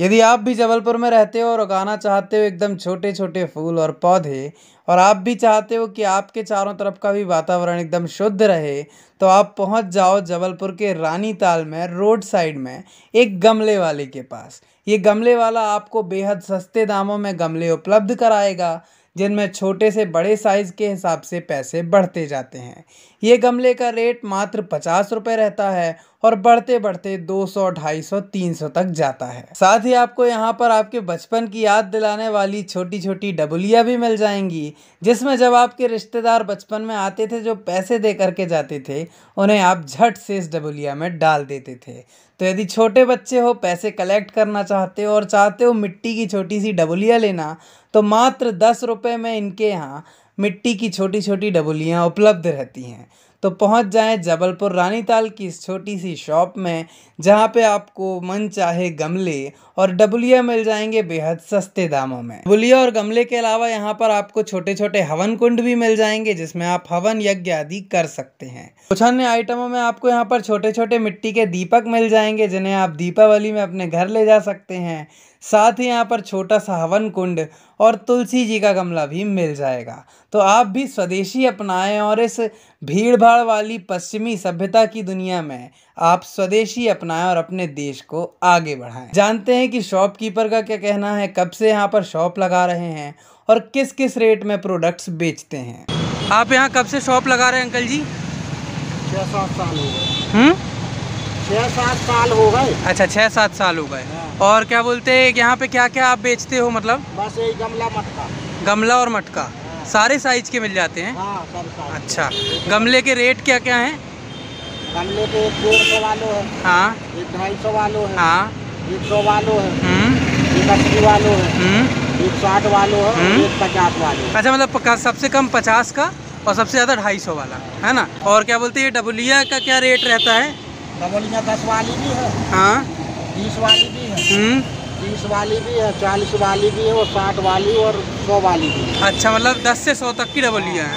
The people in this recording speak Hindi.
यदि आप भी जबलपुर में रहते हो और उगाना चाहते हो एकदम छोटे छोटे फूल और पौधे और आप भी चाहते हो कि आपके चारों तरफ का भी वातावरण एकदम शुद्ध रहे तो आप पहुंच जाओ जबलपुर के रानी ताल में रोड साइड में एक गमले वाले के पास ये गमले वाला आपको बेहद सस्ते दामों में गमले उपलब्ध कराएगा जिनमें छोटे से बड़े साइज़ के हिसाब से पैसे बढ़ते जाते हैं ये गमले का रेट मात्र पचास रुपये रहता है और बढ़ते बढ़ते 200, 250, 300 तक जाता है साथ ही आपको यहाँ पर आपके बचपन की याद दिलाने वाली छोटी छोटी डबुलियाँ भी मिल जाएंगी जिसमें जब आपके रिश्तेदार बचपन में आते थे जो पैसे दे करके जाते थे उन्हें आप झट से इस डबलिया में डाल देते थे तो यदि छोटे बच्चे हो पैसे कलेक्ट करना चाहते हो और चाहते हो मिट्टी की छोटी सी डबुलिया लेना तो मात्र दस रुपये में इनके यहाँ मिट्टी की छोटी छोटी डबुलियाँ उपलब्ध रहती हैं तो पहुंच जाएं जबलपुर रानीताल की इस छोटी सी शॉप में जहां पे आपको मन चाहे गमले और डबुलिया मिल जाएंगे बेहद सस्ते दामों में डबुलिया और गमले के अलावा यहाँ पर आपको छोटे छोटे हवन कुंड भी मिल जाएंगे जिसमें आप हवन यज्ञ आदि कर सकते हैं कुछ अन्य आइटमों में आपको यहाँ पर छोटे छोटे मिट्टी के दीपक मिल जाएंगे जिन्हें आप दीपावली में अपने घर ले जा सकते हैं साथ ही यहाँ पर छोटा सा हवन कुंड और तुलसी जी का गमला भी मिल जाएगा तो आप भी स्वदेशी अपनाएं और इस भीड़ भाड़ वाली पश्चिमी सभ्यता की दुनिया में आप स्वदेशी अपनाएं और अपने देश को आगे बढ़ाएं जानते हैं कि शॉपकीपर का क्या कहना है कब से यहाँ पर शॉप लगा रहे हैं और किस किस रेट में प्रोडक्ट्स बेचते हैं आप यहाँ कब से शॉप लगा रहे हैं अंकल जी छः सात साल हो गए सात साल हो गए अच्छा छः सात साल हो गए हाँ। और क्या बोलते हैं यहाँ पे क्या क्या आप बेचते हो मतलब बस यही गमला मटका गमला और मटका हाँ। सारे साइज के मिल जाते हैं हाँ, अच्छा गमले के रेट क्या क्या हैं गमले के एक दो सौ वालों है हाँ एक ढाई सौ वालों है हाँ एक सौ वालों है हम्म। एक अस्सी वालों है हम्म। एक साठ वालों है हम्म। एक पचास वालों अच्छा मतलब सबसे कम पचास का और सबसे ज़्यादा ढाई सौ वाला है ना और क्या बोलते हैं डबुलिया का क्या रेट रहता है कमोलियाँ दस वाली भी है हाँ बीस वाली भी है हम्म। बीस वाली भी है चालीस वाली भी है और साठ वाली और सौ वाली भी अच्छा मतलब दस से सौ तक की डबलियाँ हैं